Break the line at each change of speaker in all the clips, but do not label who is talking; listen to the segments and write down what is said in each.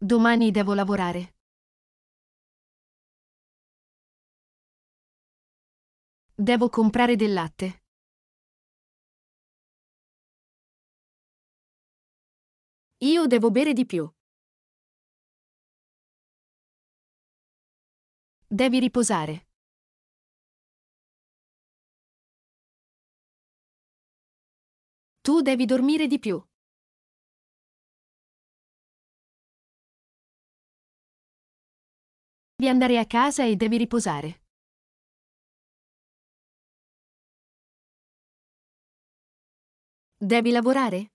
Domani devo lavorare. Devo comprare del latte. Io devo bere di più. Devi riposare. Tu devi dormire di più. di andare a casa e devi riposare. Devi lavorare?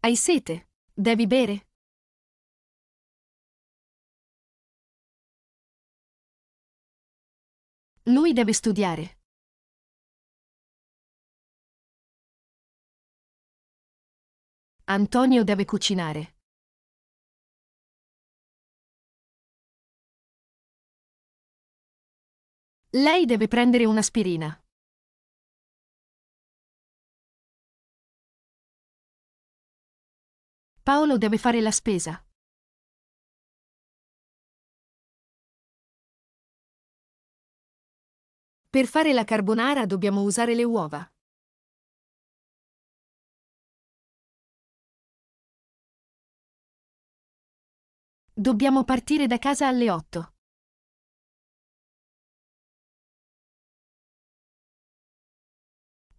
Hai sete? Devi bere? Lui deve studiare. Antonio deve cucinare. Lei deve prendere un'aspirina. Paolo deve fare la spesa. Per fare la carbonara dobbiamo usare le uova. Dobbiamo partire da casa alle 8.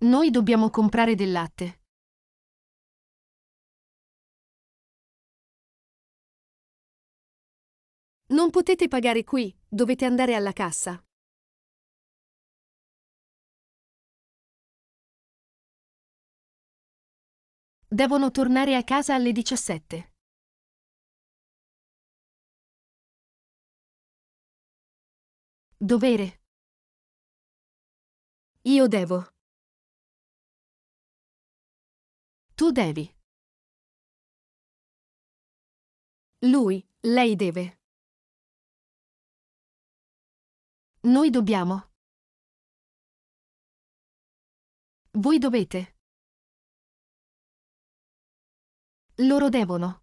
Noi dobbiamo comprare del latte. Non potete pagare qui, dovete andare alla cassa. Devono tornare a casa alle 17. Dovere. Io devo. Tu devi. Lui, lei deve. Noi dobbiamo. Voi dovete. Loro devono.